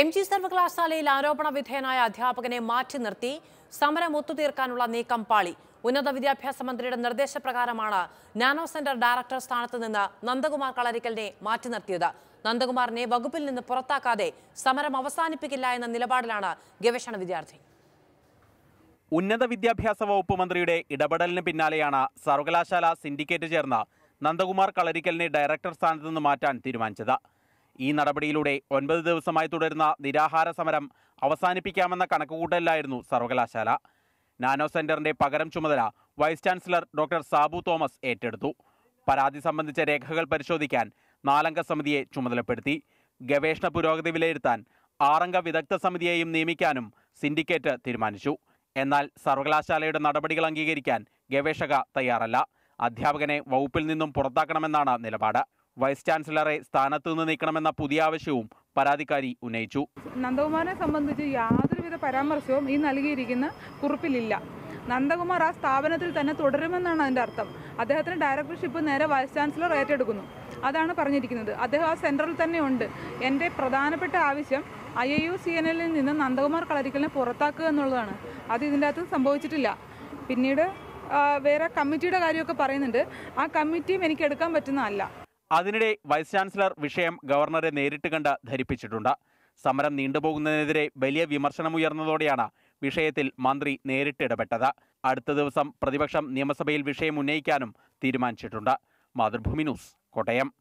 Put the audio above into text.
M G സർവകലാശാലയിൽ ആരോപണ വിധേയനായ അധ്യാപകനെ മാറ്റി നിർത്തി സമരം ഒത്തുതീർക്കാനുള്ള നീക്കം പാളി ഉന്നത വിദ്യാഭ്യാസ മന്ത്രിയുടെ നിർദ്ദേശപ്രകാരമാണ് നാനോ സെന്റർ ഡയറക്ടർ സ്ഥാനത്ത് നിന്ന് നന്ദകുമാർ കളരിക്കലിനെ മാറ്റി നിർത്തിയത് നന്ദകുമാറിനെ വകുപ്പിൽ നിന്ന് പുറത്താക്കാതെ സമരം അവസാനിപ്പിക്കില്ല എന്ന നിലപാടിലാണ് ഗവേഷണ വിദ്യാർത്ഥി ഉന്നത വിദ്യാഭ്യാസ വകുപ്പ് മന്ത്രിയുടെ ഇടപെടലിന് പിന്നാലെയാണ് സർവകലാശാല സിൻഡിക്കേറ്റ് ചേർന്ന് നന്ദകുമാർ കളരിക്കലിനെ ഡയറക്ടർ സ്ഥാനത്ത് നിന്ന് മാറ്റാൻ തീരുമാനിച്ചത് ഈ നടപടിയിലൂടെ ഒൻപത് ദിവസമായി തുടരുന്ന നിരാഹാര സമരം അവസാനിപ്പിക്കാമെന്ന കണക്കുകൂട്ടലിലായിരുന്നു സർവകലാശാല നാനോ സെന്ററിന്റെ പകരം ചുമതല vice chancellor doctor Sabu Thomas ഏറ്റെടുത്തു പരാതി സംബന്ധിച്ച രേഖകൾ പരിശോധിക്കാൻ നാലംഗ സമിതിയെ ചുമതലപ്പെടുത്തി ഗവേഷണ പുരോഗതി വിലയിരുത്താൻ ആറംഗ വിദഗ്ധ സമിതിയെയും നിയമിക്കാനും സിൻഡിക്കേറ്റ് തീരുമാനിച്ചു എന്നാൽ സർവകലാശാലയുടെ നടപടികൾ അംഗീകരിക്കാൻ ഗവേഷക തയ്യാറല്ല അധ്യാപകനെ വകുപ്പിൽ നിന്നും പുറത്താക്കണമെന്നാണ് നിലപാട് വൈസ് ചാൻസലറെ സ്ഥാനത്തു നിന്ന് നീക്കണമെന്ന പുതിയ ആവശ്യവും പരാതിക്കാരി ഉന്നയിച്ചു നന്ദകുമാറിനെ സംബന്ധിച്ച് യാതൊരുവിധ പരാമർശവും ഈ നൽകിയിരിക്കുന്ന കുറിപ്പിലില്ല നന്ദകുമാർ ആ സ്ഥാപനത്തിൽ തന്നെ തുടരുമെന്നാണ് അതിൻ്റെ അർത്ഥം അദ്ദേഹത്തിന് ഡയറക്ടർഷിപ്പ് നേരെ വൈസ് ചാൻസലർ ഏറ്റെടുക്കുന്നു അതാണ് പറഞ്ഞിരിക്കുന്നത് അദ്ദേഹം ആ സെൻറ്ററിൽ തന്നെ ഉണ്ട് എൻ്റെ പ്രധാനപ്പെട്ട ആവശ്യം I A U C N എല്ലിൽ നിന്ന് നന്ദകുമാർ കളരിക്കലിനെ പുറത്താക്കുക എന്നുള്ളതാണ് അത് ഇതിൻ്റെ അകത്ത് സംഭവിച്ചിട്ടില്ല പിന്നീട് വേറെ കമ്മിറ്റിയുടെ കാര്യമൊക്കെ പറയുന്നുണ്ട് ആ കമ്മിറ്റിയും എനിക്ക് എടുക്കാൻ പറ്റുന്നതല്ല അതിനിടെ വൈസ് ചാൻസലർ വിഷയം ഗവർണറെ നേരിട്ട് കണ്ട് ധരിപ്പിച്ചിട്ടുണ്ട് സമരം നീണ്ടുപോകുന്നതിനെതിരെ വലിയ വിമർശനമുയർന്നതോടെയാണ് വിഷയത്തിൽ മന്ത്രി നേരിട്ടിടപെട്ടത് അടുത്ത ദിവസം പ്രതിപക്ഷം നിയമസഭയിൽ വിഷയം ഉന്നയിക്കാനും തീരുമാനിച്ചിട്ടുണ്ട് മാതൃഭൂമി ന്യൂസ് കോട്ടയം